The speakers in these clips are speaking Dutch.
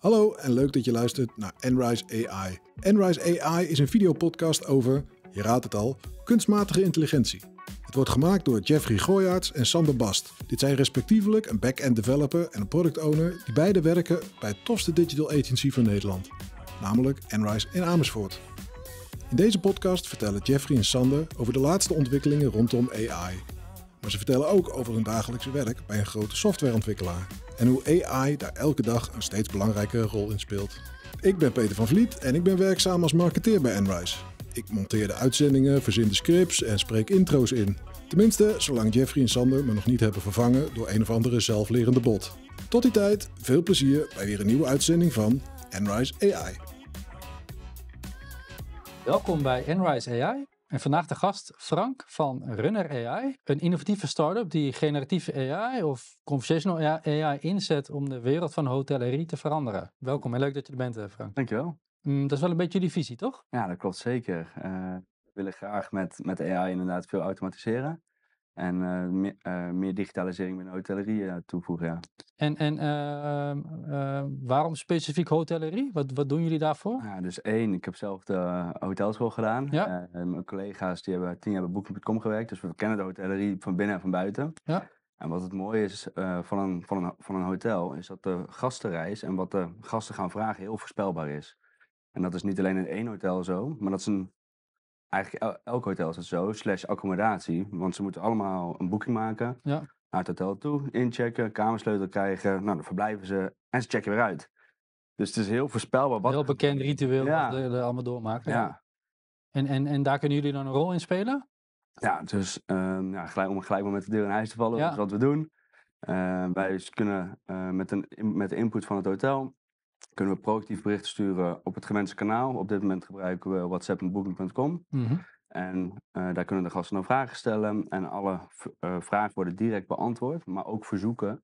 Hallo en leuk dat je luistert naar Enrise AI. Enrise AI is een videopodcast over, je raadt het al, kunstmatige intelligentie. Het wordt gemaakt door Jeffrey Gooyaerts en Sander Bast. Dit zijn respectievelijk een back-end developer en een product owner die beide werken bij het tofste digital agency van Nederland, namelijk Enrise in Amersfoort. In deze podcast vertellen Jeffrey en Sander over de laatste ontwikkelingen rondom AI maar ze vertellen ook over hun dagelijkse werk bij een grote softwareontwikkelaar en hoe AI daar elke dag een steeds belangrijkere rol in speelt. Ik ben Peter van Vliet en ik ben werkzaam als marketeer bij Enrise. Ik monteer de uitzendingen, verzin de scripts en spreek intro's in. Tenminste, zolang Jeffrey en Sander me nog niet hebben vervangen door een of andere zelflerende bot. Tot die tijd, veel plezier bij weer een nieuwe uitzending van Enrise AI. Welkom bij Enrise AI. En vandaag de gast Frank van Runner AI, een innovatieve start-up die generatieve AI of conversational AI inzet om de wereld van hotellerie te veranderen. Welkom en leuk dat je er bent, eh, Frank. Dankjewel. Mm, dat is wel een beetje jullie visie, toch? Ja, dat klopt zeker. Uh, we willen graag met, met AI inderdaad veel automatiseren. En eh, meer, eh, meer, digitalisering binnen hotelerie eh, toevoegen, ja. En, en ehm, ehm, waarom specifiek hotellerie? Wat, wat doen jullie daarvoor? Ja, ah, dus één, ik heb zelf de hotelschool gedaan. Ja. mijn collega's die hebben tien jaar bij Booking.com gewerkt. Dus we kennen de hotelerie van binnen en van buiten. Ja. En wat het mooie is van, een, van, een, van een hotel, is dat de gastenreis en wat de gasten gaan vragen heel voorspelbaar is. En dat is niet alleen in één hotel zo, maar dat is een eigenlijk el elk hotel is dat zo, slash accommodatie. Want ze moeten allemaal een boeking maken. Ja. Naar het hotel toe, inchecken, kamersleutel krijgen. Nou, dan verblijven ze en ze checken weer uit. Dus het is heel voorspelbaar. Wat... Heel bekend ritueel dat ze allemaal doormaakt. Ja. En, en, en daar kunnen jullie dan een rol in spelen? Ja, dus um, ja, gelijk, om gelijk maar met de deur in ijs te vallen, dat is wat we doen. Uh, wij kunnen eh, met, een, met de input van het hotel kunnen we proactief berichten sturen op het kanaal. Op dit moment gebruiken we WhatsApp en Booking.com. Mhm. En eh, daar kunnen de gasten dan vragen stellen. En alle eh, vragen worden direct beantwoord, maar ook verzoeken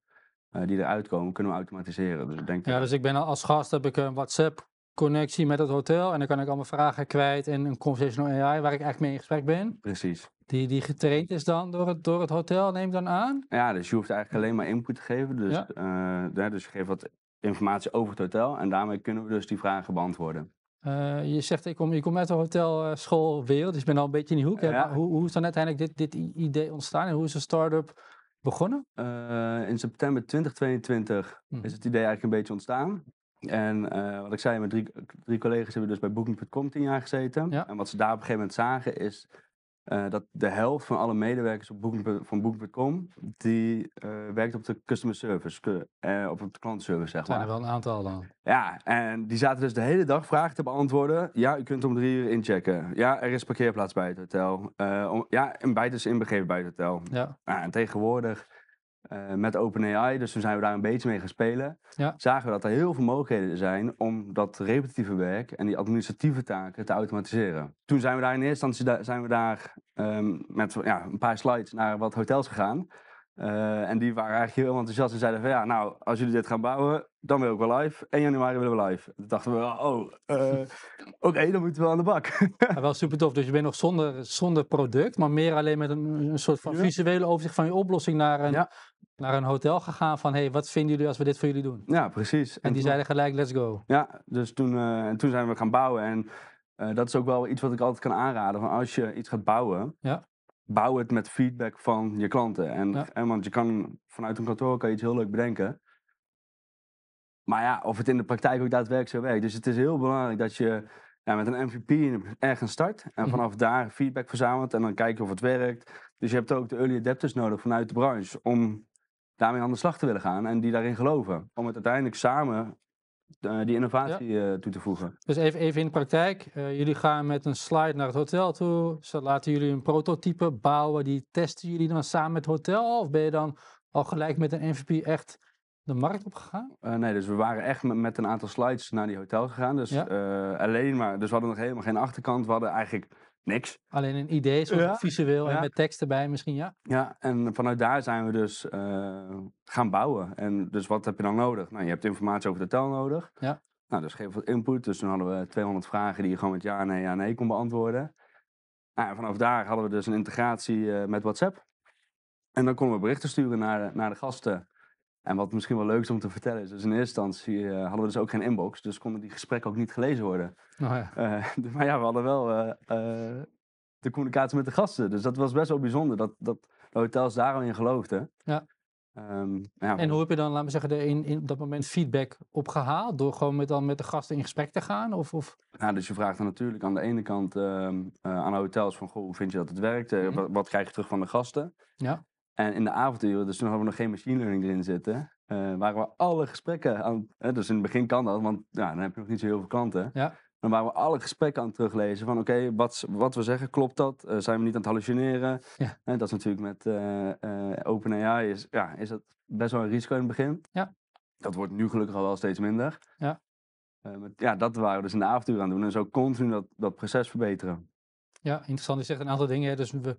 eh, die eruit komen, kunnen we automatiseren. Dus ik denk ja, dus ik ben als gast heb ik een WhatsApp connectie met het hotel en dan kan ik allemaal vragen kwijt en een conversational AI waar ik echt mee in gesprek ben. Precies. Die, die getraind is dan door het, door het hotel, neem dan aan? Ja, dus je hoeft eigenlijk alleen maar input te geven. Dus, ja. dus je geeft wat informatie over het hotel. En daarmee kunnen we dus die vragen beantwoorden. Eh, je zegt, ik kom, je komt uit de hotelschoolwereld, dus ik ben al een beetje in die hoek. Ja. Eh, hoe, hoe, is dan uiteindelijk dit, dit idee ontstaan en hoe is de start-up begonnen? Eh, in september 2022 hm. is het idee eigenlijk een beetje ontstaan. En wat ik zei, mijn drie, drie collega's hebben dus bij Booking.com tien jaar gezeten. En wat ze daar op een gegeven moment zagen is eh, dat de helft van alle medewerkers op Booking, van Booking.com, die eh, werkt op de customer service, eh, op de klantservice zeg maar. Zijn er wel een aantal dan? Ja, en die zaten dus de hele dag vragen te beantwoorden. Ja, u kunt om drie uur inchecken. Ja, er is parkeerplaats bij het hotel. ja, en bijt is dus inbegrepen bij het hotel. Ja. Ah, en tegenwoordig eh, met OpenAI. Dus toen zijn we daar een beetje mee gaan spelen. Zagen we dat er heel veel mogelijkheden zijn om dat repetitieve werk en die administratieve taken te automatiseren. Toen zijn we daar in eerste instantie zijn we daar, ehm, met ja, een paar slides naar wat hotels gegaan. Eh, en die waren eigenlijk heel enthousiast en zeiden van ja, nou, als jullie dit gaan bouwen, dan wil ik wel live. 1 januari willen we live. Toen dachten we, oh, uh, oké, okay, dan moeten we aan de bak. ja, wel super tof. Dus je bent nog zonder, zonder product, maar meer alleen met een, een soort van visuele overzicht van je oplossing naar een, naar een hotel gegaan van hey, wat vinden jullie als we dit voor jullie doen? Ja, precies. En, die zeiden gelijk, let's go. Ja, dus toen, eh, en toen zijn we gaan bouwen en dat is ook wel iets wat ik altijd kan aanraden. Van als je iets gaat bouwen, ja bouw het met feedback van je klanten. En, want je kan vanuit een kantoor kan je iets heel leuk bedenken. Maar ja, of het in de praktijk ook daadwerkelijk zo werkt. Dus het is heel belangrijk dat je ja, met een MVP ergens start. En mhm. vanaf daar feedback verzamelt. En dan kijken of het werkt. Dus je hebt ook de early adapters nodig vanuit de branche. Om daarmee aan de slag te willen gaan. En die daarin geloven. Om het uiteindelijk samen eh, die innovatie eh, toe te voegen. Dus even, even in de praktijk. Eh, jullie gaan met een slide naar het hotel toe. Ze laten jullie een prototype bouwen. Die testen jullie dan samen met het hotel? Of ben je dan al gelijk met een MVP echt de markt op gegaan? nee, dus we waren echt met, met, een aantal slides naar die hotel gegaan. Dus alleen maar. Dus we hadden nog helemaal geen achterkant. We hadden eigenlijk niks. Alleen een idee, zo visueel en met tekst erbij misschien, ja? Ja, en vanuit daar zijn we dus eh, gaan bouwen. En dus wat heb je dan nodig? Nou, je hebt informatie over de tel nodig. Ja. Nou, dus geef wat input. Dus toen hadden we 200 vragen die je gewoon met ja, nee, ja, nee kon beantwoorden. Nou, en vanaf daar hadden we dus een integratie eh, met WhatsApp. En dan konden we berichten sturen naar, naar de gasten. En wat misschien wel leuk is om te vertellen is, dus in eerste instantie eh, hadden we dus ook geen inbox, dus konden die gesprekken ook niet gelezen worden. Oh, ja. Eh, maar ja, we hadden wel eh, de communicatie met de gasten, dus dat was best wel bijzonder dat, dat de hotels daar al in geloofden. Ja. Ehm, ja. En hoe heb je dan, laten we zeggen, in, op dat moment feedback opgehaald? Door gewoon met, dan met de gasten in gesprek te gaan? Of, of? Nou, dus je vraagt dan natuurlijk aan de ene kant uh, uh, aan hotels van, goh, hoe vind je dat het werkt? Mhm. wat, wat, krijg je terug van de gasten? Ja. En in de avonduren, dus toen hadden we nog geen machine learning erin zitten, uh, waren we alle gesprekken aan. Hè, dus in het begin kan dat, want ja, dan heb je nog niet zo heel veel klanten. Ja. Dan waren we alle gesprekken aan het teruglezen van oké, wat, wat we zeggen, klopt dat? Eh, zijn we niet aan het hallucineren? Ja. En dat is natuurlijk met eh, OpenAI, is, ja, is dat best wel een risico in het begin. Ja. Dat wordt nu gelukkig al wel steeds minder. Ja. ja, dat waren we dus in de avonduren aan het doen en zo continu dat, dat proces verbeteren. Ja, interessant. Je zegt een aantal dingen. Dus we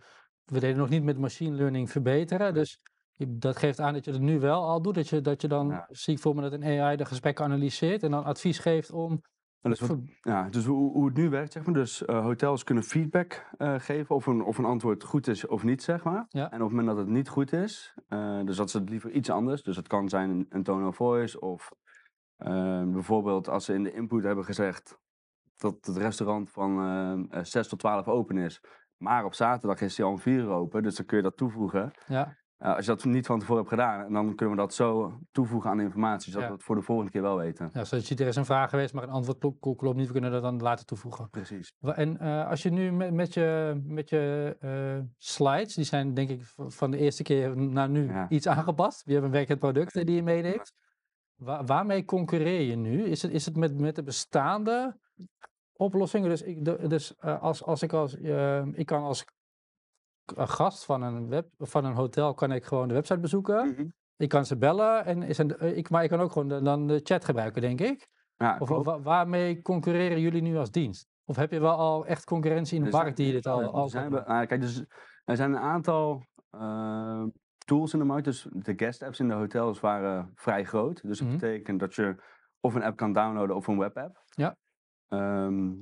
we deden nog niet met machine learning verbeteren. Dus dat geeft aan dat je het nu wel al doet. Dat je, dat je dan, zie ik voor me, dat een AI de gesprekken analyseert en dan advies geeft om... Dus, ja, dus hoe, hoe, het nu werkt, zeg maar. Dus eh, hotels kunnen feedback eh, geven of een, of een antwoord goed is of niet, zeg maar. En op het moment dat het niet goed is, eh, dus dat ze het liever iets anders. Dus het kan zijn een tone of voice of bijvoorbeeld als ze in de input hebben gezegd dat het restaurant van 6 tot 12 open is. Maar op zaterdag is die al om vier uur open, dus dan kun je dat toevoegen. Ja. Eh, als je dat niet van tevoren hebt gedaan, dan kunnen we dat zo toevoegen aan de informatie, zodat we het voor de volgende keer wel weten. Ja, zodat je ziet er is een vraag geweest, maar een antwoord klopt, niet. We kunnen dat dan later toevoegen. Precies. En eh, als je nu met, met je, met je eh, slides, die zijn denk ik van de eerste keer naar nu iets aangepast. We hebben een werkend product die je meeneemt. waarmee concurreer je nu? Is het, is het met, met de bestaande oplossingen. Dus, ik, dus eh, als, als ik als, eh, ik kan als eh, gast van een, web, van een hotel, kan ik gewoon de website bezoeken. Mhm. Ik kan ze bellen, en is een, ik, maar ik kan ook gewoon de, dan de chat gebruiken, denk ik. Ja, of waarmee concurreren jullie nu als dienst? Of heb je wel al echt concurrentie in de markt die je dit al... al er zijn, we, ah, kijk, dus, er zijn een aantal tools in de markt. Dus de guest apps in de hotels waren vrij groot. Dus dat mhm. betekent dat je of een app kan downloaden of een webapp. Ja. Ehm,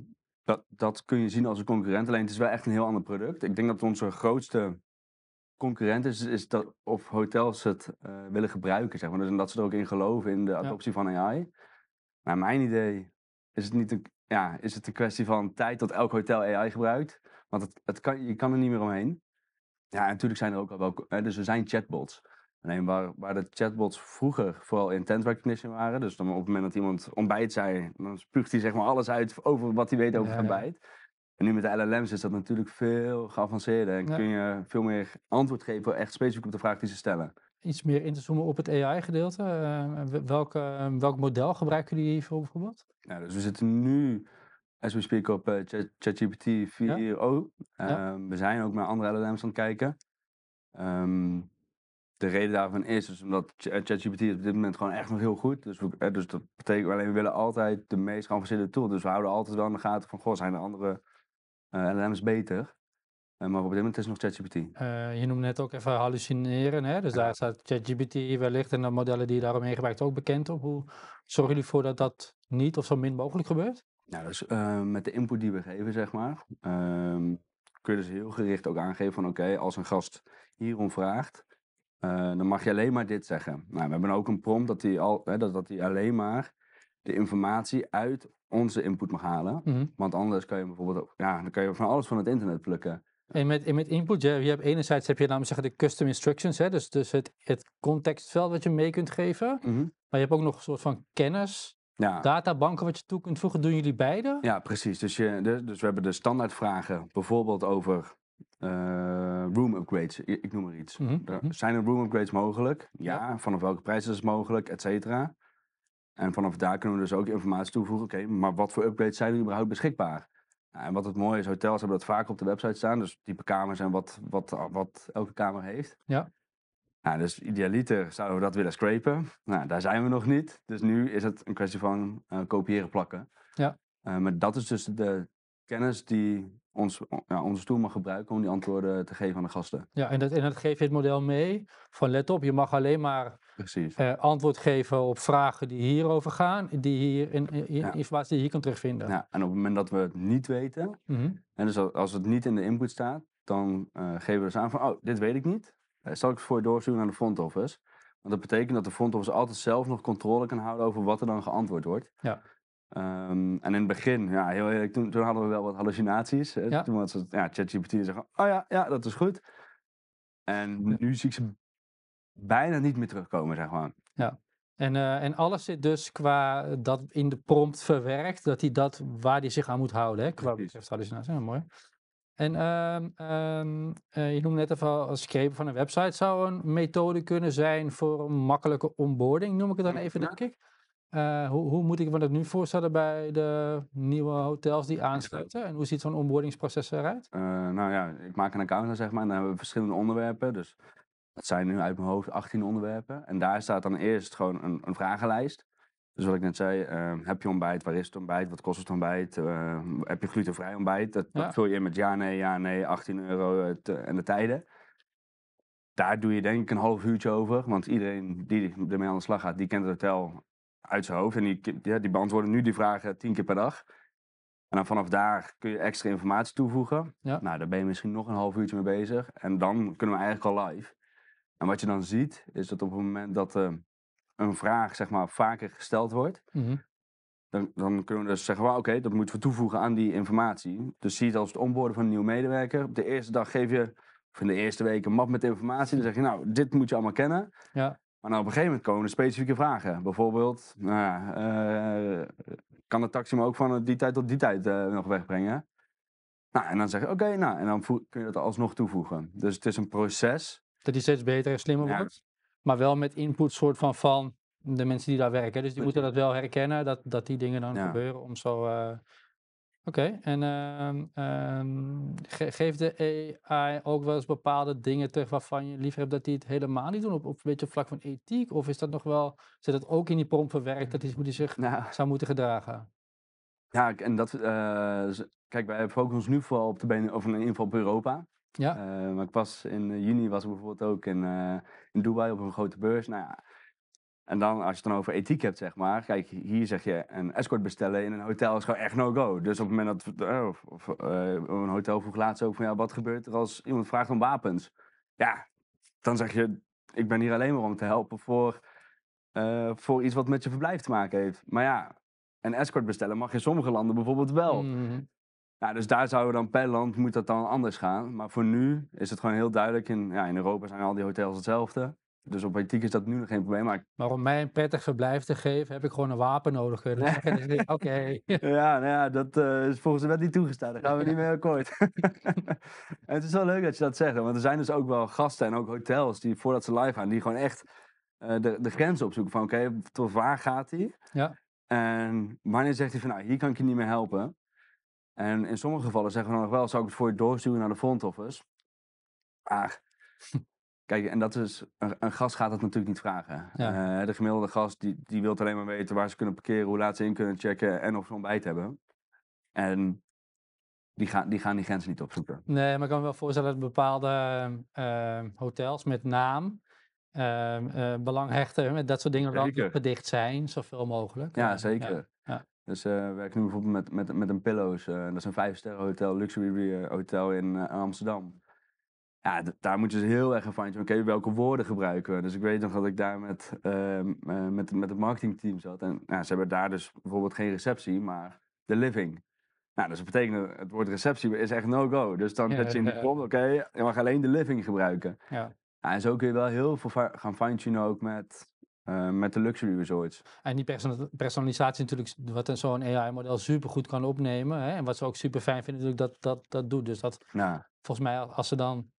dat, dat kun je zien als een concurrent. Alleen het is wel echt een heel ander product. Ik denk dat onze grootste concurrent is, is dat of hotels het eh, willen gebruiken. Zeg maar. Dus, en dat ze er ook in geloven in de adoptie van AI. Maar mijn idee is het, niet een, ja, is het een kwestie van tijd dat elk hotel AI gebruikt. Want het, het kan, je kan er niet meer omheen. Ja, natuurlijk zijn er ook al wel. Eh, dus er zijn chatbots. Alleen waar, waar de chatbots vroeger vooral intent recognition waren. Dus dan op het moment dat iemand ontbijt zei, dan spuugt hij zeg maar alles uit over wat hij weet over ontbijt. En nu met de LLM's is dat natuurlijk veel geavanceerder. En kun je veel meer antwoord geven, echt specifiek op de vraag die ze stellen. Iets meer in te zoomen op het AI-gedeelte. Eh, welk, eh, welk model gebruiken jullie hiervoor bijvoorbeeld? dus we zitten nu, as we speak, op eh, ChatGPT 4 Ja. Ehm, we zijn ook naar andere LLM's aan het kijken. Ehm, de reden daarvan is, is omdat eh, ChatGPT op dit moment gewoon echt nog heel goed. Dus, eh, dus dat betekent alleen, we willen altijd de meest geavanceerde tool. Dus we houden altijd wel in de gaten van, goh, zijn er andere eh, LM's beter? maar op dit moment is het nog ChatGPT. je noemde net ook even hallucineren, hè? dus daar staat ChatGPT wellicht en de modellen die je daaromheen gebruikt ook bekend op. Hoe zorgen jullie ervoor dat dat niet of zo min mogelijk gebeurt? Nou, dus met de input die we geven, zeg maar, ehm, kunnen ze dus heel gericht ook aangeven van, oké, als een gast hierom vraagt, eh, dan mag je alleen maar dit zeggen. Nou, we hebben ook een prompt dat hij dat alleen maar de informatie uit onze input mag halen. Mhm. Want anders kan je bijvoorbeeld ook, ja, dan kan je van alles van het internet plukken. En met, met input, je, hebt enerzijds heb je namelijk zeggen de custom instructions, hè, dus, dus het, het contextveld wat je mee kunt geven. Mhm. Maar je hebt ook nog een soort van kennis, databanken wat je toe kunt voegen. Doen jullie beide? Ja, precies. Dus, je, dus, dus we hebben de standaardvragen, bijvoorbeeld over eh, room upgrades, ik noem maar iets. Mhm, mhm. zijn er room upgrades mogelijk? Ja. Vanaf welke prijs is het mogelijk, et cetera? En vanaf daar kunnen we dus ook informatie toevoegen. Oké, maar wat voor upgrades zijn er überhaupt beschikbaar? Nou, en wat het mooie is, hotels hebben dat vaak op de website staan. Dus type kamers en wat, wat, wat elke kamer heeft. Ja. Nou, dus idealiter zouden we dat willen scrapen. Nou, daar zijn we nog niet. Dus nu is het een kwestie van eh, kopiëren, plakken. Ja. Eh, maar dat is dus de kennis die ons, ja, onze stoel mag gebruiken om die antwoorden te geven aan de gasten. Ja, en dat, en dat geef het model mee van let op, je mag alleen maar eh, antwoord geven op vragen die hierover gaan, die hier in, in ja. informatie die hier kan terugvinden. Ja, en op het moment dat we het niet weten, mm -hmm. en dus als het niet in de input staat, dan uh, geven we dus aan van, oh, dit weet ik niet. Uh, zal ik het voor je doorsturen naar de front office? Want dat betekent dat de front office altijd zelf nog controle kan houden over wat er dan geantwoord wordt. Ja. Ehm, en in het begin, ja, heel eerlijk, toen, hadden we wel wat hallucinaties. Hè? Toen was het, ja, ChatGPT zeggen, oh ja, ja, dat is goed. En nu zie ik ze bijna niet meer terugkomen, zeg maar. Ja. En, eh, en alles zit dus qua dat in de prompt verwerkt, dat hij dat waar hij zich aan moet houden, hè, qua hallucinaties Ja, mooi. En ehm, ehm, eh, je noemde net even als scrapen van een website zou een methode kunnen zijn voor een makkelijke onboarding, noem ik het dan even, denk ik. Eh, hoe, hoe, moet ik me dat nu voorstellen bij de nieuwe hotels die aansluiten? En hoe ziet zo'n onboardingsproces eruit? Eh, nou ja, ik maak een account zeg maar en dan hebben we verschillende onderwerpen. Dus dat zijn nu uit mijn hoofd 18 onderwerpen. En daar staat dan eerst gewoon een, een vragenlijst. Dus wat ik net zei, ehm, heb je ontbijt? Waar is het ontbijt? Wat kost het ontbijt? Ehm, heb je glutenvrij ontbijt? Dat, dat, vul je in met ja, nee, ja, nee, 18 euro eh, en de tijden daar doe je denk ik een half uurtje over. Want iedereen die ermee aan de slag gaat, die kent het hotel uit zijn hoofd. En die, ja, die beantwoorden nu die vragen tien keer per dag. En dan vanaf daar kun je extra informatie toevoegen. Ja. Nou, daar ben je misschien nog een half uurtje mee bezig. En dan kunnen we eigenlijk al live. En wat je dan ziet, is dat op het moment dat eh, een vraag zeg maar, vaker gesteld wordt, mhm. dan, dan, kunnen we dus zeggen, well, oké, dat moeten we toevoegen aan die informatie. Dus zie het als het onboorden van een nieuwe medewerker. Op de eerste dag geef je, of in de eerste week, een map met informatie. Dan zeg je, nou, dit moet je allemaal kennen. Ja. Maar nou, op een gegeven moment komen er specifieke vragen. Bijvoorbeeld, nou, eh, kan de taxi me ook van eh, die tijd tot die tijd eh, nog wegbrengen? Nou, en dan zeg je, oké, nou, en dan kun je dat alsnog toevoegen. Dus het is een proces. Dat die steeds beter en slimmer wordt. Maar wel met input soort van van de mensen die daar werken. Dus die moeten dat wel herkennen, dat, dat die dingen dan gebeuren om zo... Uh, Oké, en um, geeft de AI ook wel eens bepaalde dingen terug waarvan je liever hebt dat die het helemaal niet doen? Op, op een beetje vlak van ethiek? Of is dat nog wel, zit dat ook in die prompt verwerkt dat hij zich nou. zou moeten gedragen? Ja, en dat, uh, kijk, wij focussen ons nu vooral op de benen, over een inval op Europa. Ja. Uh, maar pas in eh, juni was ik bijvoorbeeld ook in, in Dubai op een grote beurs. Nou ja, en dan, als je het dan over ethiek hebt, zeg maar. Kijk, hier zeg je, een escort bestellen in een hotel is gewoon echt no-go. Dus op het moment dat, eh, eh, een hotel vroeg laatst ook van, ja, wat gebeurt er als iemand vraagt om wapens? Ja, dan zeg je, ik ben hier alleen maar om te helpen voor, eh, voor iets wat met je verblijf te maken heeft. Maar ja, een escort bestellen mag in sommige landen bijvoorbeeld wel. Mm Nou, dus daar zouden dan per land moet dat dan anders gaan. Maar voor nu is het gewoon heel duidelijk. In, ja, in Europa zijn al die hotels hetzelfde. Dus op ethiek is dat nu nog geen probleem. Maar, maar om mij een prettig verblijf te geven, heb ik gewoon een wapen nodig. Dus oké. ja, nou ja, dat eh, is volgens de wet niet toegestaan. Daar gaan we niet mee akkoord. en het is wel leuk dat je dat zegt. Want er zijn dus ook wel gasten en ook hotels die voordat ze live gaan, die gewoon echt eh, de, de grens opzoeken. Van oké, tot waar gaat hij? Ja. En wanneer zegt hij van nou, hier kan ik je niet meer helpen. En in sommige gevallen zeggen we dan nog wel, zou ik het voor je doorsturen naar de front office? Maar Kijk, en dat is, een, een gast gaat dat natuurlijk niet vragen. Eh, de gemiddelde gast die, die wil alleen maar weten waar ze kunnen parkeren, hoe laat ze in kunnen checken en of ze ontbijt hebben. En die gaan, die gaan die grens niet opzoeken. Nee, maar ik kan me wel voorstellen dat bepaalde ehm, ehm, hotels met naam ehm, eh, belang hechten met dat soort dingen wel gedicht zijn, zoveel mogelijk. Ja, zeker. Dus eh, we werken nu bijvoorbeeld met, met, met een Pillows. dat is een sterren hotel, luxury hotel in Amsterdam ja, daar je dus heel erg een fine Oké, welke woorden gebruiken we? Dus ik weet nog dat ik daar met, ehm, eh, met, met het marketingteam zat. En ja nou, ze hebben daar dus bijvoorbeeld geen receptie, maar de living. Nou, dus dat betekent, het woord receptie is echt no-go. Dus dan zet je in de prompt, oké, je mag alleen de living gebruiken. Ja. en zo kun je wel heel veel gaan fine-tunen ook met, eh, met de luxury resorts. En die personalisatie natuurlijk, wat zo'n AI-model super goed kan opnemen. Hè? En wat ze ook super fijn vinden, natuurlijk dat, dat dat doet. Dus dat, volgens mij, als ze dan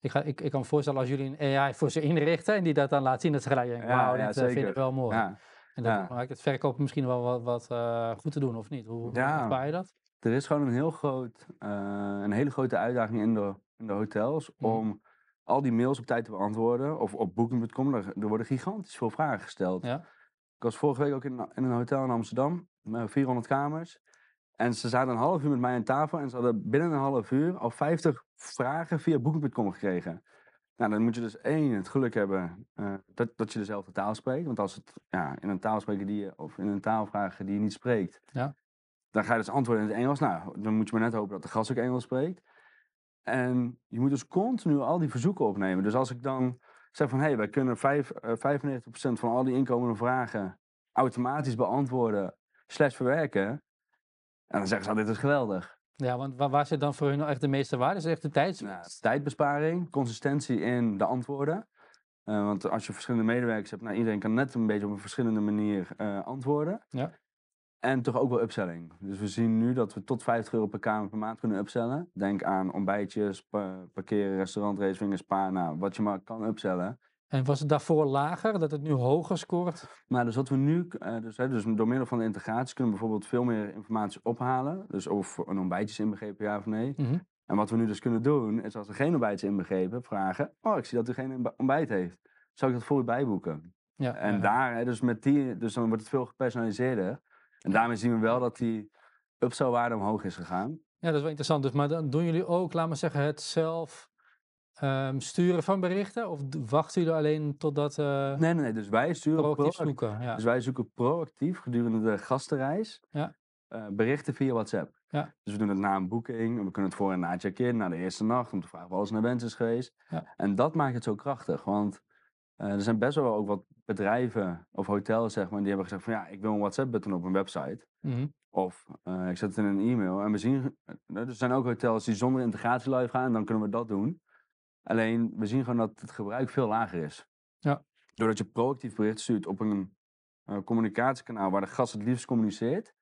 ik, ga, ik, ik kan me voorstellen als jullie een AI voor ze inrichten en die dat dan laat zien, dat ze gelijk denken, dat eh, vind ik wel mooi. Ja. En dan ja. maakt het verkopen misschien wel wat, eh, goed te doen, of niet? Hoe bepaal je dat? Er is gewoon een, heel groot, eh, een hele grote uitdaging in de, in de hotels mhm. om al die mails op tijd te beantwoorden. Of op booking.com, er, worden gigantisch veel vragen gesteld. Ik was vorige week ook in, in een hotel in Amsterdam, met 400 kamers. En ze zaten een half uur met mij aan tafel en ze hadden binnen een half uur al 50 vragen via Booking.com gekregen. Nou, dan moet je dus één, het geluk hebben eh, dat, dat je dezelfde taal spreekt. Want als het ja, in een taal spreken die je, of in een taal vragen die je niet spreekt, ja. dan ga je dus antwoorden in het Engels. Nou, dan moet je maar net hopen dat de gast ook Engels spreekt. En je moet dus continu al die verzoeken opnemen. Dus als ik dan zeg van, hé, hey, wij kunnen 95% eh, van al die inkomende vragen automatisch beantwoorden slash verwerken. En dan zeggen ze, ah, dit is geweldig. Ja, want waar, waar zit dan voor hun nou echt de meeste waarde? Is echt de tijd? Nou, tijdbesparing, consistentie in de antwoorden. Eh, want als je verschillende medewerkers hebt, nou, iedereen kan net een beetje op een verschillende manier eh, antwoorden. Ja. En toch ook wel upselling. Dus we zien nu dat we tot 50 euro per kamer per maand kunnen upsellen. Denk aan ontbijtjes, parkeren, restaurant, racewingen, spa, nou, wat je maar kan upsellen. En was het daarvoor lager, dat het nu hoger scoort? Maar dus wat we nu, eh, dus, hè, dus door middel van de integratie kunnen we bijvoorbeeld veel meer informatie ophalen. Dus of een ontbijtje is inbegrepen, ja of nee. Mhm. En wat we nu dus kunnen doen, is als er geen ontbijt is inbegrepen, vragen: Oh, ik zie dat u geen ontbijt heeft. Zou ik dat voor u bijboeken? Ja, en daar, dus, met die, dus dan wordt het veel gepersonaliseerder. En daarmee zien we wel dat die upsellwaarde omhoog is gegaan. Ja, dat is wel interessant. Dus, maar dan doen jullie ook, laat maar zeggen, het zelf Ehm, sturen van berichten? Of wachten jullie alleen totdat... Eh, nee, nee, nee. Dus wij sturen proactief. zoeken, Dus wij zoeken proactief gedurende de gastenreis ja. Eh, berichten via WhatsApp. Ja. Dus we doen het na een boeking. We kunnen het voor en na check-in, na de eerste nacht. Om te vragen of alles naar wens is geweest. En dat maakt het zo krachtig. Want eh, er zijn best wel ook wat bedrijven of hotels, zeg maar, die hebben gezegd van... Ja, ik wil een WhatsApp-button op een website. Mhm. Of ik zet het in een e-mail. En we zien... er zijn ook hotels die zonder integratie live gaan. En dan kunnen we dat doen. Alleen we zien gewoon dat het gebruik veel lager is. Ja. Doordat je proactief bericht stuurt op een eh, communicatiekanaal waar de gast het liefst communiceert.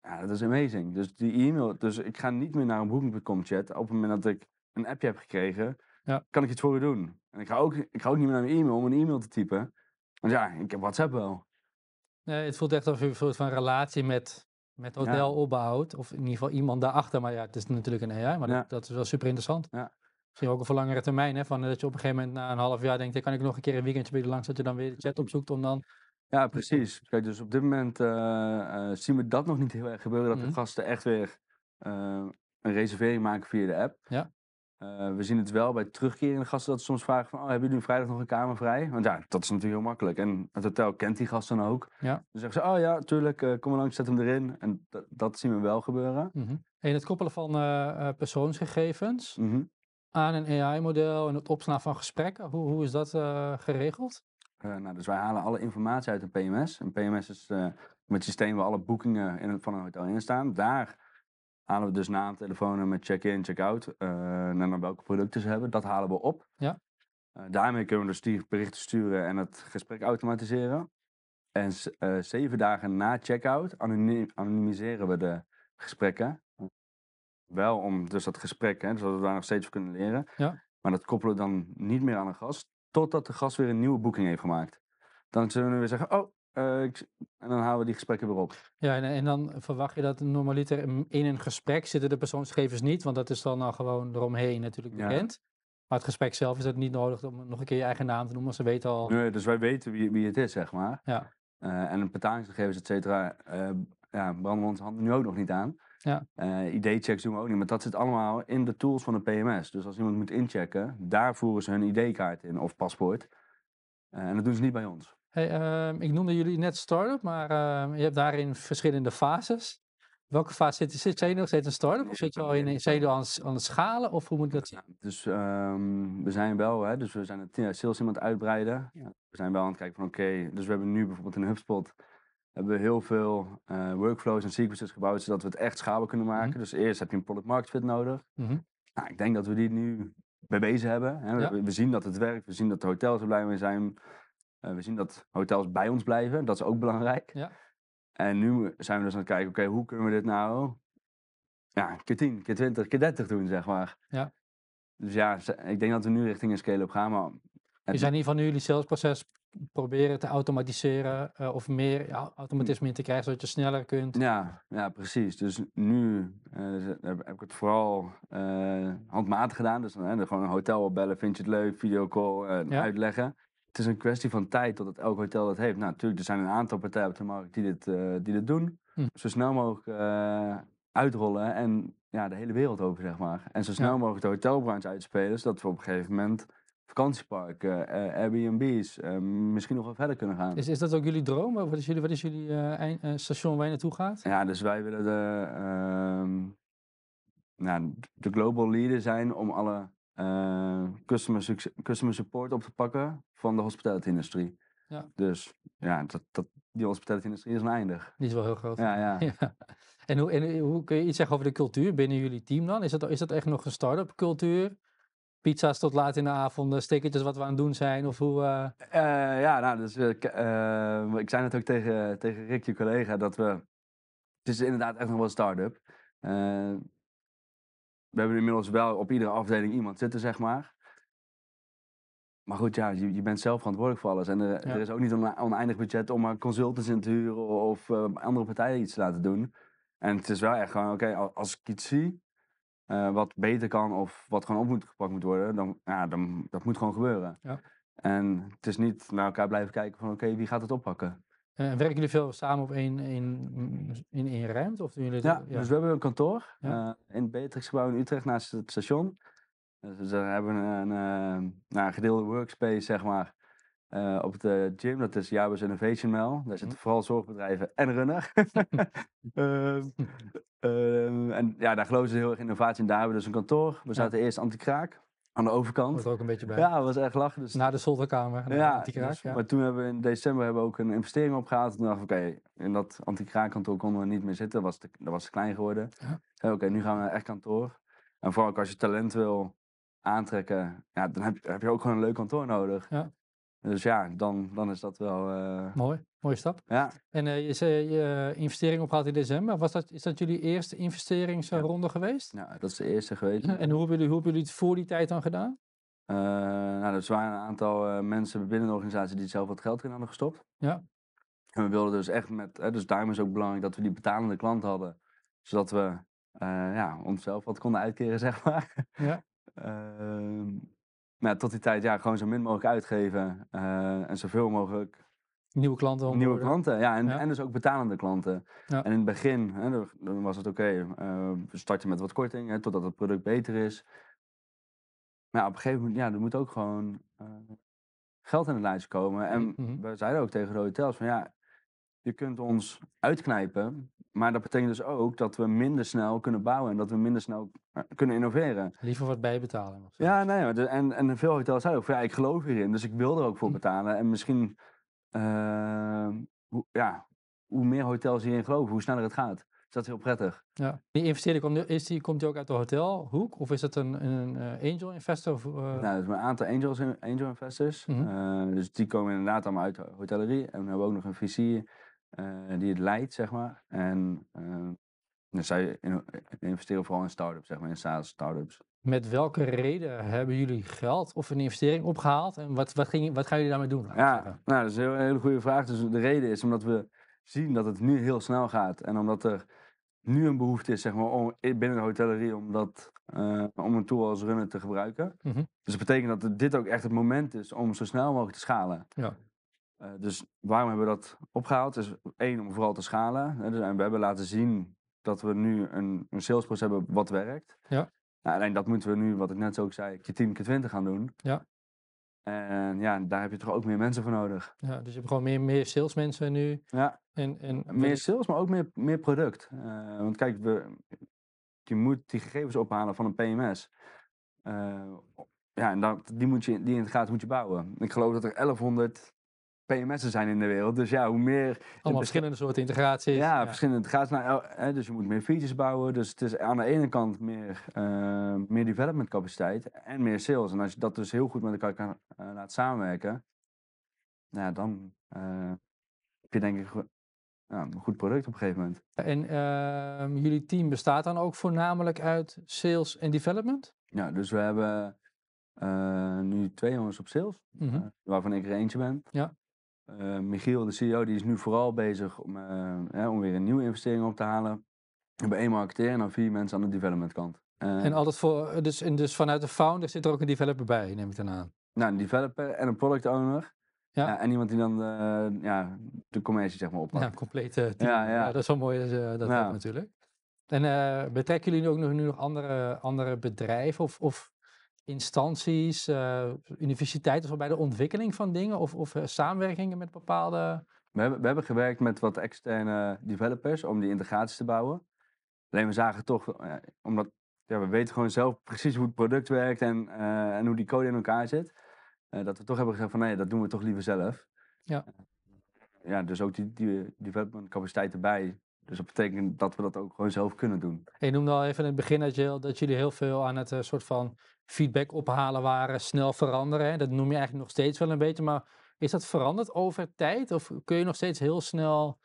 Ja, dat is amazing. Dus die e-mail. Dus ik ga niet meer naar een booking.com chat. Op het moment dat ik een appje heb gekregen, ja. kan ik iets voor je doen. En ik ga, ook, ik ga ook niet meer naar mijn e-mail om een e-mail te typen. Want ja, ik heb WhatsApp wel. Nee, het voelt echt alsof je een soort van relatie met, met hotel opbouwt. Of in ieder geval iemand daarachter. Maar ja, het is natuurlijk een AI, maar dat, dat, is wel super interessant. Ja misschien ook een voor langere termijn. Hè, van eh, dat je op een gegeven moment na een half jaar denkt, kan ik nog een keer een weekendje bij langs, dat je dan weer de chat opzoekt om dan... Ja, precies. Kijk, dus op dit moment eh, eh, zien we dat nog niet heel erg gebeuren, dat de mhm. gasten echt weer een reservering maken via de app. Ja. we zien het wel bij terugkerende gasten dat ze soms vragen van, oh, hebben jullie vrijdag nog een kamer vrij? Want ja, dat is natuurlijk heel makkelijk. En het hotel kent die gasten ook. Ja. Dan zeggen ze, oh ja, tuurlijk, kom maar langs, zet hem erin. En dat zien we wel gebeuren. Mhm. En het koppelen van persoonsgegevens, mhm aan een AI-model en het opslaan van gesprekken? Hoe, hoe is dat eh, geregeld? Eh, nou, dus wij halen alle informatie uit een PMS. Een PMS is eh, het systeem waar alle boekingen in, van een hotel in staan. Daar halen we dus naam, telefoonnummer, check-in, check-out. Uh, dan welke producten ze hebben. Dat halen we op. Ja. daarmee kunnen we dus die berichten sturen en het gesprek automatiseren. En zeven dagen na check-out anonimiseren we de gesprekken. Wel om dus dat gesprek, hè, zodat dus we daar nog steeds van kunnen leren. Ja. Maar dat koppelen we dan niet meer aan een gast, totdat de gast weer een nieuwe boeking heeft gemaakt. Dan zullen we weer zeggen, oh, eh, ik, en dan halen we die gesprekken weer op. Ja, en, en dan verwacht je dat normaliter in een gesprek zitten de persoonsgegevens niet, want dat is dan al gewoon eromheen natuurlijk bekend. Maar het gesprek zelf is het niet nodig om nog een keer je eigen naam te noemen, want ze weten al. Nee, dus wij weten wie, wie het is, zeg maar. Ja. Uh, en betalingsgegevens, et cetera, eh, ja, branden we onze handen nu ook nog niet aan. Ja. Eh, ID-checks doen we ook niet, maar dat zit allemaal in de tools van de PMS. Dus als iemand moet inchecken, daar voeren ze hun ID-kaart in of paspoort. Eh, en dat doen ze niet bij ons. Hey, ehm, ik noemde jullie net start-up, maar ehm, je hebt daarin verschillende fases. Welke fase zit, zit je nog steeds een start-up? Of zit je al in, een jullie aan, het schalen? Of hoe moet dat zien? dus ehm, we zijn wel, hè, dus we zijn het ja, iemand uitbreiden. We zijn wel aan het kijken van oké, okay, dus we hebben nu bijvoorbeeld een HubSpot hebben we heel veel eh, workflows en sequences gebouwd, zodat we het echt schaalbaar kunnen mhm. maken. Dus eerst heb je een product market fit nodig. Mhm. nou, ik denk dat we die nu bezig hebben. Hè. We, zien dat het werkt, we zien dat de hotels er blij mee zijn. Eh, we zien dat hotels bij ons blijven, dat is ook belangrijk. Ja. En nu zijn we dus aan het kijken, oké, hoe kunnen we dit nou ja, keer 10, keer 20, keer 30 doen, zeg maar. Ja. Dus ja, ik denk dat we nu richting een scale-up gaan, maar... Is zijn in ieder geval nu jullie salesproces proberen te automatiseren eh, of meer ja, hm. automatisme in te krijgen, zodat je sneller kunt. Ja, ja precies. Dus nu eh, eh, heb ik het vooral handmatig gedaan. Dus dan, gewoon een hotel opbellen, vind je het leuk, videocall, ja. uitleggen. Het is een kwestie van tijd totdat elk hotel dat heeft. Nou, natuurlijk, er zijn een aantal partijen op de markt die dit, die dit doen. Hm. Zo snel mogelijk uitrollen en ja, de hele wereld over, zeg maar. En zo snel mogelijk de hotelbranche uitspelen, zodat we op een gegeven moment vakantieparken, eh, eh, Airbnb's, eh, misschien nog wel verder kunnen gaan. Is, is dat ook jullie droom? Wat is jullie, wat is jullie eind, station waar je naartoe gaat? Ja, dus wij willen de, ehm, nou, de global leader zijn om alle customer, customer support op te pakken van de hospitality industrie. Ja. Dus ja, dat, dat, die hospitality industrie is oneindig. Die is wel heel groot. Ja, ja. En, hoe, en hoe kun je iets zeggen over de cultuur binnen jullie team dan? Is dat, is dat echt nog een start-up cultuur? pizza's tot laat in de avond, eh, stickertjes wat we aan het doen zijn? Of hoe, eh? Eh, ja, nou, dus, ik zei het ook tegen, tegen Rick, je collega, dat we... Het is inderdaad echt nog wel een start-up. we hebben inmiddels wel op iedere afdeling iemand zitten, zeg maar. Maar goed, ja, je, je bent zelf verantwoordelijk voor alles. En er, is ook niet een oneindig budget om maar consultants in te huren of andere partijen iets te laten doen. En het is wel echt gewoon, oké, als ik iets zie, eh, wat beter kan of wat gewoon op moet gepakt moet worden, dan, ja, dan dat moet gewoon gebeuren. Ja. En het is niet naar elkaar blijven kijken van oké, wie gaat het oppakken? Eh, en werken jullie veel samen op één, één, in één ruimte? Of doen jullie ja, dus we hebben een kantoor eh, in het in Utrecht naast het station. Dus we hebben een, een, nou, een gedeelde workspace, zeg maar. Eh, op de gym, dat is Jabus Innovation Mail. Daar mhm. zitten vooral zorgbedrijven en runner. uh, ehm, ehm, en ja, daar geloven ze heel erg innovatie in. Daar hebben we dus een kantoor. We zaten eerst Antikraak Aan de overkant. Dat ook een beetje bij. Ja, dat was echt lachen. Dus... Na de zolderkamer. Eh, ja, antikraak, dus ja, maar toen hebben we in december hebben we ook een investering opgehaald. En toen dachten we, oké, in dat Antikraak kantoor konden we niet meer zitten. Dat was te, dat was klein geworden. Ja. Oké, nu gaan we naar echt kantoor. En vooral ook als je talent wil aantrekken, ja, dan heb, heb je ook gewoon een leuk kantoor nodig. Ja. Dus ja, dan, dan is dat wel... Eh, Mooi, mooie stap. Ja. En eh, je zei je eh, investering opgehaald in december. Was dat, is dat jullie eerste investeringsronde geweest? Ja, dat is de eerste geweest. En hoe hebben jullie, hoe hebben jullie het voor die tijd dan gedaan? Uh, nou, er waren een aantal mensen binnen de organisatie die zelf wat geld in hadden gestopt. Ja. En we wilden dus echt met... dus daarom is ook belangrijk dat we die betalende klant hadden. Zodat we ja, onszelf wat konden uitkeren, zeg maar. Ja. Ehm, maar ja, tot die tijd, ja, gewoon zo min mogelijk uitgeven uh, en zoveel mogelijk. Nieuwe klanten. Nieuwe klanten, ja en, en, dus ook betalende klanten. En in het begin hè, dan was het oké. Okay. Eh, we starten met wat korting, hè, totdat het product beter is. Maar op een gegeven moment, ja, er moet ook gewoon eh, geld in het lijstje komen. En mhm. we zeiden ook tegen de hotels van ja, je kunt ons uitknijpen. Maar dat betekent dus ook dat we minder snel kunnen bouwen en dat we minder snel eh, kunnen innoveren. Liever wat bijbetalen. Ja, nee, en, en veel hotels zeiden ook ja, ik geloof hierin, dus ik wil er ook voor hm. betalen. En misschien, eh, hoe, ja, hoe meer hotels hierin geloven, hoe sneller het gaat. Dus dat is heel prettig. Ja. Die investeerder komt, is die, komt die ook uit de hotelhoek of is het een, een eh, angel investor? Of, Nou, het is een aantal angels, angel investors. Mhm. dus die komen inderdaad allemaal uit de hotellerie en we hebben ook nog een visie eh, die het leidt, zeg maar. En ehm, zij eh, investeren vooral in start-ups, zeg maar, in saas ups Met welke reden hebben jullie geld of een investering opgehaald en wat, wat, ging, wat gaan jullie daarmee doen? Ja, nou, dat is een hele goede vraag. Dus de reden is omdat we zien dat het nu heel snel gaat en omdat er nu een behoefte is, zeg maar, binnen de hotellerie om, dat, eh, om een tool als Runner te gebruiken. Mhm. Dus dat betekent dat dit ook echt het moment is om zo snel mogelijk te schalen. Ja. Eh, dus waarom hebben we dat opgehaald? Is één, om vooral te schalen. Hè, dus, en we hebben laten zien dat we nu een, een salesproces hebben wat werkt. Ja. Nou, alleen dat moeten we nu, wat ik net zo ook zei, je 10, keer 20 gaan doen. Ja. En ja, daar heb je toch ook meer mensen voor nodig. Ja, dus je hebt gewoon meer, meer salesmensen nu. Ja. En, en, meer sales, maar ook meer, meer product. Eh, want kijk, we, je moet die gegevens ophalen van een PMS. Eh, ja, en dat, die, moet je, die in het gaat moet je bouwen. Ik geloof dat er 1100 PMS'en zijn in de wereld. Dus ja, hoe meer... Allemaal verschillende soorten integraties. Ja, ja. verschillende integraties. Nou, hè, dus je moet meer features bouwen. Dus het is aan de ene kant meer, eh, meer development capaciteit en meer sales. En als je dat dus heel goed met elkaar kan, eh, laat samenwerken, nou, dan eh, heb je denk ik een goed product op een gegeven moment. En ehm, jullie team bestaat dan ook voornamelijk uit sales en development? Ja, dus we hebben... nu twee jongens op sales, mhm. waarvan ik er eentje ben. Ja. Eh, Michiel, de CEO, die is nu vooral bezig om, eh, om weer een nieuwe investering op te halen. We hebben één marketeer en dan vier mensen aan de development kant. Eh, en altijd voor, dus, en dus vanuit de founder zit er ook een developer bij, neem ik dan aan. Nou, een developer en een product owner. Ja. en iemand die dan de, ja, de commercie zeg maar oppakt. Ja, complete team. Ja, ja. dat is wel mooi dat, dat natuurlijk. En betrekken jullie nu ook nog, nu nog andere, andere bedrijven? Of, of instanties, uh, universiteiten bij de ontwikkeling van dingen of, of eh, samenwerkingen met bepaalde. We hebben, we hebben gewerkt met wat externe developers om die integraties te bouwen. Alleen we zagen toch, eh, omdat we weten gewoon zelf precies hoe het product werkt en, en hoe die code in elkaar zit, dat we toch hebben gezegd van nee, dat doen we toch liever zelf. Ja. ja, dus ook die, die development capaciteit erbij dus dat betekent dat we dat ook gewoon zelf kunnen doen. je noemde al even in het begin dat, je, jullie heel veel aan het eh, soort van feedback ophalen waren, snel veranderen. Hè? Dat noem je eigenlijk nog steeds wel een beetje, maar is dat veranderd over tijd? Of kun je nog steeds heel snel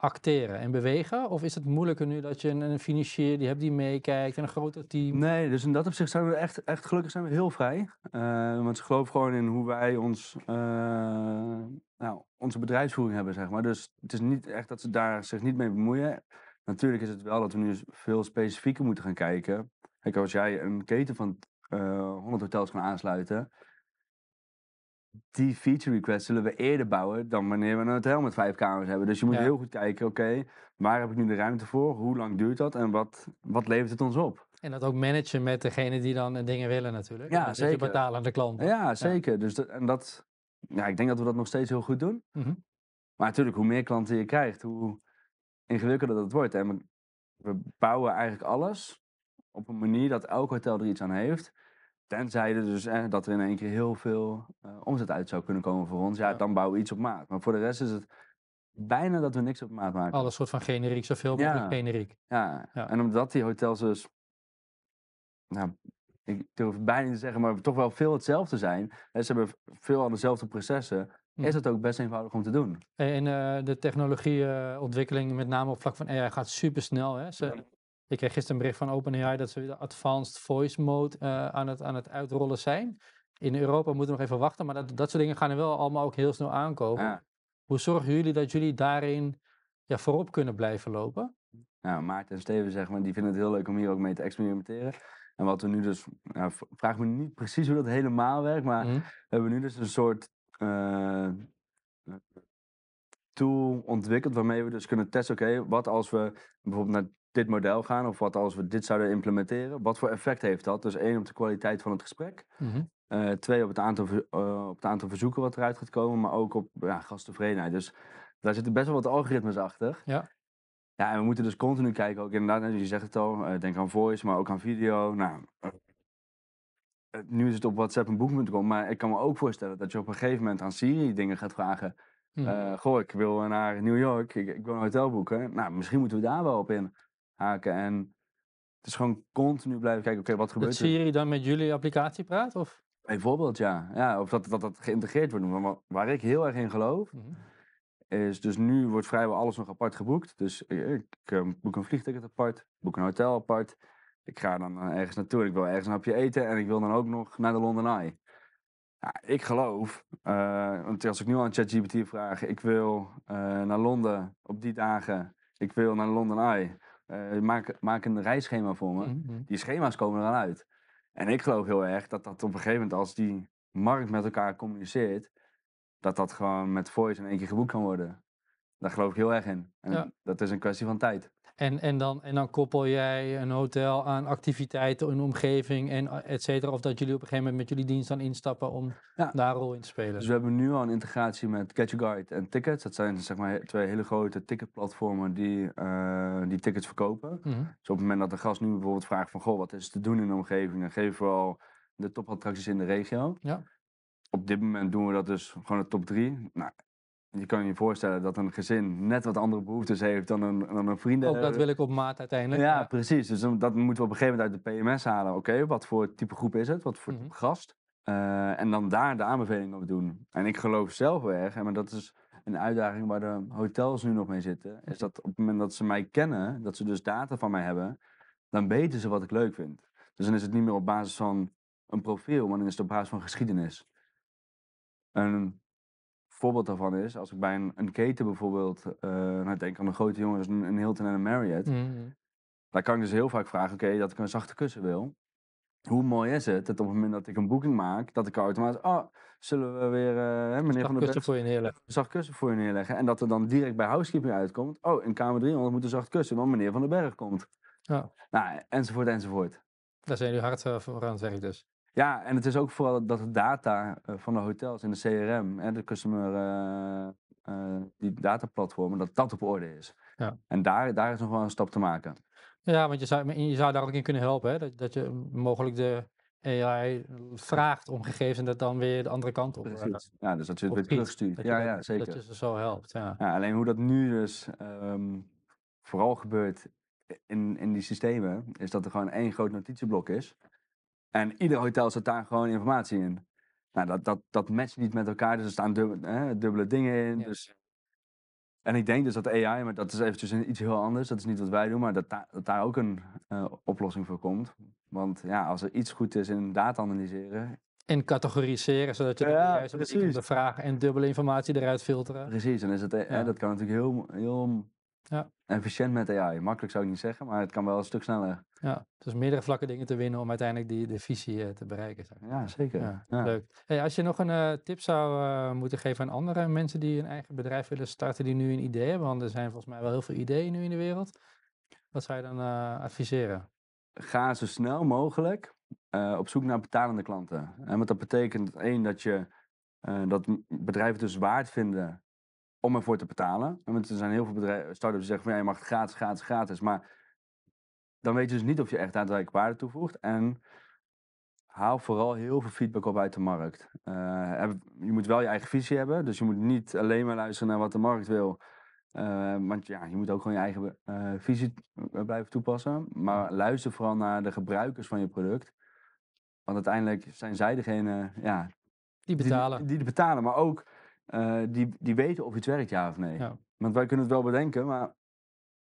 acteren en bewegen? Of is het moeilijker nu dat je een, een financier die hebt die meekijkt en een groter team? Nee, dus in dat opzicht zijn we echt, echt gelukkig zijn we heel vrij. Eh, want ze geloven gewoon in hoe wij ons, eh, nou, onze bedrijfsvoering hebben, zeg maar. Dus het is niet echt dat ze daar zich niet mee bemoeien. Natuurlijk is het wel dat we nu veel specifieker moeten gaan kijken. Kijk, als jij een keten van uh, eh, 100 hotels kan aansluiten, die feature request zullen we eerder bouwen dan wanneer we een hotel met vijf kamers hebben. Dus je moet heel goed kijken, oké, waar heb ik nu de ruimte voor? Hoe lang duurt dat? En wat, wat levert het ons op? En dat ook managen met degene die dan eh, dingen willen natuurlijk. Ja, dat zeker. je betalen aan de klant. Ja, zeker. Ja. Dus dat, en dat, ja, ik denk dat we dat nog steeds heel goed doen. Mhm. Maar natuurlijk, hoe meer klanten je krijgt, hoe ingewikkelder dat wordt. En we bouwen eigenlijk alles op een manier dat elk hotel er iets aan heeft. Tenzij er dus, dat er in één keer heel veel eh, omzet uit zou kunnen komen voor ons. Ja, dan bouwen we iets op maat. Maar voor de rest is het bijna dat we niks op maat maken. Alles soort van generiek, zoveel mogelijk generiek. Ja. ja. en omdat die hotels dus, nou, ik durf bijna te zeggen, maar toch wel veel hetzelfde zijn. En ze hebben veel aan dezelfde processen. Is mhm. het ook best eenvoudig om te doen. En eh, de technologieontwikkeling, eh, met name op vlak van AI, gaat supersnel. Hè? Ze, ik kreeg gisteren een bericht van OpenAI dat ze de advanced voice mode eh, aan, het, aan het uitrollen zijn. In Europa moeten we nog even wachten, maar dat, dat soort dingen gaan er wel allemaal ook heel snel aankomen. Hoe zorgen jullie dat jullie daarin ja, voorop kunnen blijven lopen? Nou, Maarten en Steven zeg maar, die vinden het heel leuk om hier ook mee te experimenteren. En wat we nu dus, nou, vraag me niet precies hoe dat helemaal werkt, maar mhm. we hebben nu dus een soort eh, tool ontwikkeld waarmee we dus kunnen testen, oké, wat als we bijvoorbeeld naar dit model gaan, of wat als we dit zouden implementeren, wat voor effect heeft dat? Dus één op de kwaliteit van het gesprek. Mhm. Eh, twee op het, aantal, eh, op het aantal verzoeken wat eruit gaat komen, maar ook op ja, gasttevredenheid. Dus daar zitten best wel wat algoritmes achter. Ja. Ja, en we moeten dus continu kijken, ook inderdaad, je zegt het al, eh, denk aan voice, maar ook aan video. Nou, nu is het op WhatsApp en Boek.com, maar ik kan me ook voorstellen dat je op een gegeven moment aan Siri dingen gaat vragen. Mhm. goh, ik wil naar New York, ik, ik wil een hotel boeken. Nou, misschien moeten we daar wel op in haken. En het is gewoon continu blijven kijken, oké, wat gebeurt er? Dat Siri dan met jullie applicatie praat? Of? Bijvoorbeeld, ja. ja of dat, dat dat geïntegreerd wordt. Maar waar ik heel erg in geloof, mhm. is dus nu wordt vrijwel alles nog apart geboekt. Dus eh, ik, eh, boek een vliegticket apart, boek een hotel apart. Ik ga dan eh, ergens naartoe, ik wil ergens een hapje eten en ik wil dan ook nog naar de London Eye. Ja, ik geloof, want als ik nu aan ChatGPT vraag, ik wil naar Londen op die dagen, ik wil naar London Eye. Eh, maak, een reisschema voor me. Mhm, mhm. Die schema's komen er dan uit. En ik geloof heel erg dat dat op een gegeven moment, als die markt met elkaar communiceert, dat dat gewoon met voice in één keer geboekt kan worden. Daar geloof ik heel erg in. En dat is een kwestie van tijd. En, en, dan, en dan koppel jij een hotel aan activiteiten een omgeving en eh, et cetera. Of dat jullie op een gegeven moment met jullie dienst dan instappen om daar een rol in te spelen. Dus we hebben nu al een integratie met Catch Guide en Tickets. Dat zijn zeg maar twee hele grote ticketplatformen die, eh, die tickets verkopen. Mhm. Dus op het moment dat de gast nu bijvoorbeeld vraagt van... Goh, wat is te doen in de omgeving? Dan geven we al de topattracties in de regio. Ja op dit moment doen we dat dus gewoon de top drie. Nou, je kan je voorstellen dat een gezin net wat andere behoeftes heeft dan een, dan een vrienden. Ook dat wil ik op maat uiteindelijk. Ja, precies. Dus dat moeten we op een gegeven moment uit de PMS halen. Oké, wat voor type groep is het? Wat voor mhm. gast? Eh, en dan daar de aanbeveling op doen. En ik geloof zelf erg, maar dat is een uitdaging waar de hotels nu nog mee zitten. Is dat op het moment dat ze mij kennen, dat ze dus data van mij hebben, dan weten ze wat ik leuk vind. Dus dan is het niet meer op basis van een profiel, maar dan is het op basis van geschiedenis. En voorbeeld daarvan is, als ik bij een, een keten bijvoorbeeld, eh, nou, denk aan een grote jongen, een, een Hilton en een Marriott. Mm, mm. Daar kan ik dus heel vaak vragen, oké, dat ik een zachte kussen wil. Hoe mooi is het dat op het moment dat ik een boeking maak, dat ik automatisch, oh, zullen we weer, eh, hè, meneer van de kussen voor je neerleggen. Zacht kussen voor je neerleggen. En dat er dan direct bij housekeeping uitkomt, oh, in kamer 300 moet een zacht kussen, want meneer van den Berg komt. Ja. Nou, enzovoort, enzovoort. Daar zijn jullie hard eh, voor aan zeg ik dus. Ja, en het is ook vooral dat de data eh, van de hotels in de CRM en de customer, uh, uh, die dataplatformen, dat dat op orde is. Ja. En daar, daar is nog wel een stap te maken. Ja, want je zou, je zou daar ook in kunnen helpen, hè? Dat, dat je mogelijk de AI vraagt om gegevens en dat dan weer de andere kant op. Ja, dus dat je het weer terugstuurt. Dat ja, ja, zeker. Dat je ze zo helpt. Ja. ja alleen hoe dat nu dus ehm, vooral gebeurt in, in die systemen, is dat er gewoon één groot notitieblok is. En ieder hotel zet daar gewoon informatie in. Nou, dat, dat, dat matcht niet met elkaar, dus er staan dubbele, dubbele dingen in. Dus. En ik denk dus dat AI, maar dat is eventjes iets heel anders, dat is niet wat wij doen, maar dat, daar ook een eh, oplossing voor komt. Want ja, als er iets goed is in data analyseren, en categoriseren, zodat je de op juiste vragen en dubbele informatie eruit filteren. Precies, en is het, eh, dat kan natuurlijk heel, heel ja. Efficiënt met AI. Makkelijk zou ik niet zeggen, maar het kan wel een stuk sneller. Ja, dus meerdere vlakke dingen te winnen om uiteindelijk die, de visie eh, te bereiken. Ja, zeker. Leuk. Hey, als je nog een eh, tip zou eh, moeten geven aan andere mensen die een eigen bedrijf willen starten, die nu een idee hebben, want er zijn volgens mij wel heel veel ideeën nu in de wereld. Wat zou je dan adviseren? Ga zo snel mogelijk op zoek naar betalende klanten. En wat dat betekent één dat je dat bedrijven dus waard vinden om ervoor te betalen. Want er zijn heel veel start-ups die zeggen van ja, je mag gratis, gratis, gratis. Maar dan weet je dus niet of je echt daadwerkelijk waarde toevoegt. En haal vooral heel veel feedback op uit de markt. Eh, je moet wel je eigen visie hebben. Dus je moet niet alleen maar luisteren naar wat de markt wil. Eh, want ja, je moet ook gewoon je eigen eh, visie blijven toepassen. Maar luister vooral naar de gebruikers van je product. Want uiteindelijk zijn zij degene ja, die betalen. Die, die betalen, maar ook eh, die, die weten of iets werkt, ja of nee. Ja. Want wij kunnen het wel bedenken, maar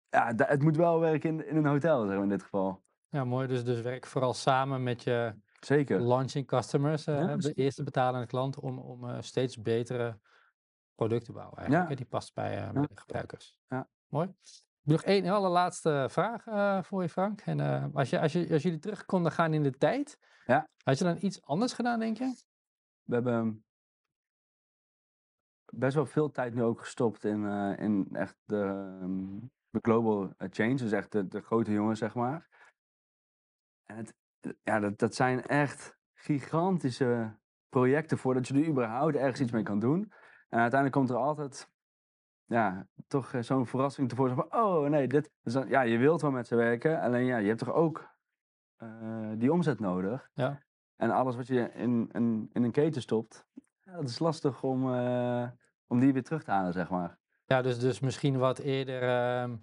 ja, het moet wel werken in, in een hotel, zeg maar in dit geval. Ja, mooi. Dus, dus werk vooral samen met je Zeker. launching customers, uh, de eerste betalende klant, om, om eh, steeds betere producten te bouwen eigenlijk. Ja. Die past bij, de gebruikers. Ja. Mooi. nog één allerlaatste vraag uh, voor je, Frank. En als, je, als, je, als jullie terug konden gaan in de tijd, ja. had je dan iets anders gedaan, denk je? We hebben best wel veel tijd nu ook gestopt in, eh, in echt de, ehm, de global eh, change. Dus echt de, de, grote jongens, zeg maar. En het, eh, ja, dat, dat zijn echt gigantische projecten voordat je er überhaupt ergens iets mee mm-hmm. kan doen. En uiteindelijk komt er altijd ja, toch zo'n verrassing tevoorschijn van... Oh, nee, dit... Dus ja, je wilt wel met ze werken. Alleen ja, je hebt toch ook die omzet nodig. Ja. En alles wat je in, in, in een keten stopt, ja, dat is lastig om, eh, om die weer terug te halen, zeg maar. Ja, dus, dus misschien wat eerder ehm,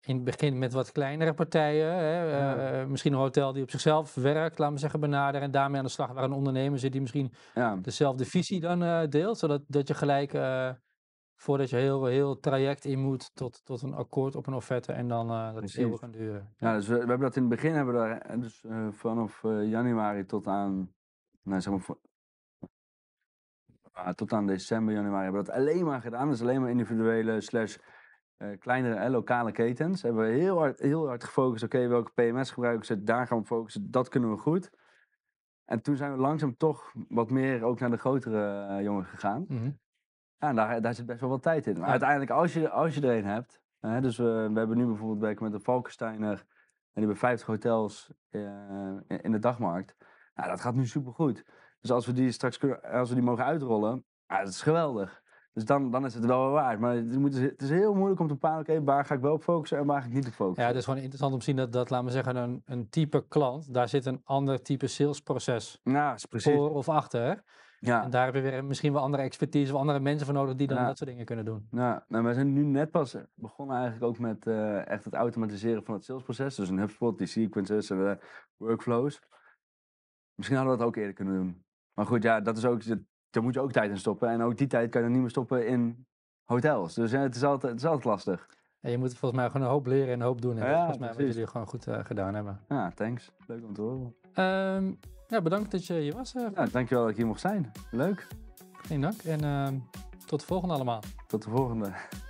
in het begin met wat kleinere partijen. Hè, eh, eh, misschien een hotel die op zichzelf werkt, laten we zeggen, benaderen. En daarmee aan de slag waar een ondernemer zit die misschien dezelfde visie dan deelt. Zodat dat je gelijk, voordat je heel, heel traject in moet, tot, tot een akkoord op een offerte. En dan dat is eeuwig gaan duren. Ja, dus we, hebben dat in het begin, hebben we daar, dus, vanaf januari tot aan nou, zeg maar, Ah, tot aan december, januari hebben we dat alleen maar gedaan. Dus alleen maar individuele slash eh, kleinere en eh, lokale ketens. Hebben we heel hard, heel hard gefocust. Oké, welke PMS gebruiken ze? Daar gaan we focussen. Dat kunnen we goed. En toen zijn we langzaam toch wat meer ook naar de grotere uh, eh, jongens gegaan. Mhm. en daar, daar zit best wel wat tijd in. Maar uiteindelijk, als je, als je er een hebt. dus we, we hebben nu bijvoorbeeld werken met de Valkensteiner. En die hebben 50 hotels in de dagmarkt. Nou, dat gaat nu supergoed. Dus als we die straks kunnen, als we die mogen uitrollen, ja, dat is geweldig. Dus dan, dan is het wel waard. Maar het, het is heel moeilijk om te bepalen, oké, waar ga ik wel op focussen en waar ga ik niet op focussen. Ja, het is gewoon interessant om te zien dat, dat laten we zeggen, een, een type klant, daar zit een ander type salesproces voor of achter. Ja. En daar hebben we weer misschien wel andere expertise of andere mensen voor nodig die dan dat soort dingen kunnen doen. Ja, nou, wij zijn nu net pas begonnen eigenlijk ook met eh, echt het automatiseren van het salesproces. Dus een HubSpot, die sequences en eh, workflows. Misschien hadden we dat ook eerder kunnen doen. Maar goed, ja, dat is ook, daar moet je ook tijd in stoppen. En ook die tijd kan je niet meer stoppen in hotels. Dus eh, het, is altijd, het is altijd lastig. je moet volgens mij gewoon een hoop leren en een hoop doen. En ja, volgens mij precies. wat jullie gewoon goed eh, gedaan hebben. Ja, thanks. Leuk om te horen. Ehm, ja, bedankt dat je hier was. Uh, ja, dankjewel dat ik hier mocht zijn. Leuk. Geen dank en ehm, tot de volgende allemaal. Tot de volgende.